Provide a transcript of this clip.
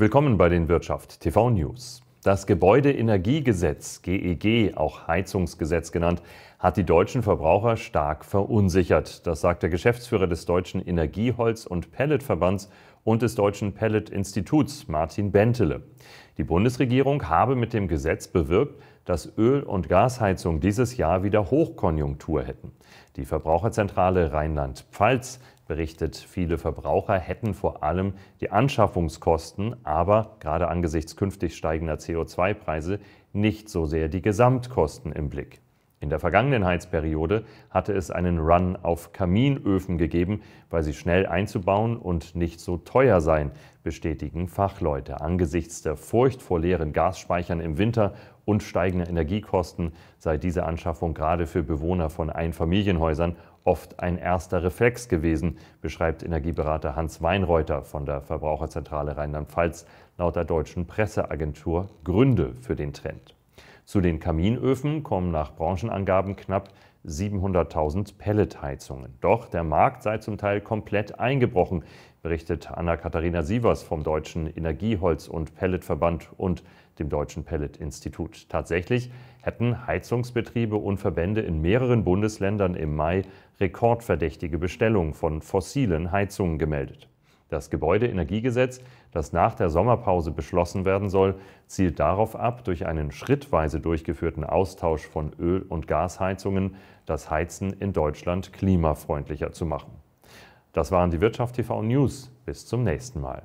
Willkommen bei den Wirtschaft TV News. Das Gebäudeenergiegesetz, GEG, e auch Heizungsgesetz genannt, hat die deutschen Verbraucher stark verunsichert. Das sagt der Geschäftsführer des Deutschen Energieholz- und Pelletverbands und des Deutschen Pelletinstituts, Martin Bentele. Die Bundesregierung habe mit dem Gesetz bewirkt, dass Öl- und Gasheizung dieses Jahr wieder Hochkonjunktur hätten. Die Verbraucherzentrale Rheinland-Pfalz berichtet. Viele Verbraucher hätten vor allem die Anschaffungskosten, aber gerade angesichts künftig steigender CO2-Preise nicht so sehr die Gesamtkosten im Blick. In der vergangenen Heizperiode hatte es einen Run auf Kaminöfen gegeben, weil sie schnell einzubauen und nicht so teuer seien, bestätigen Fachleute. Angesichts der Furcht vor leeren Gasspeichern im Winter und steigender Energiekosten sei diese Anschaffung gerade für Bewohner von Einfamilienhäusern oft ein erster Reflex gewesen, beschreibt Energieberater Hans Weinreuter von der Verbraucherzentrale Rheinland-Pfalz laut der deutschen Presseagentur Gründe für den Trend. Zu den Kaminöfen kommen nach Branchenangaben knapp 700.000 Pelletheizungen. Doch der Markt sei zum Teil komplett eingebrochen, berichtet Anna-Katharina Sievers vom Deutschen Energieholz- und Pelletverband und dem Deutschen Pellet-Institut. Tatsächlich hätten Heizungsbetriebe und Verbände in mehreren Bundesländern im Mai rekordverdächtige Bestellungen von fossilen Heizungen gemeldet. Das Gebäudeenergiegesetz das nach der Sommerpause beschlossen werden soll, zielt darauf ab, durch einen schrittweise durchgeführten Austausch von Öl- und Gasheizungen das Heizen in Deutschland klimafreundlicher zu machen. Das waren die Wirtschaft TV News. Bis zum nächsten Mal.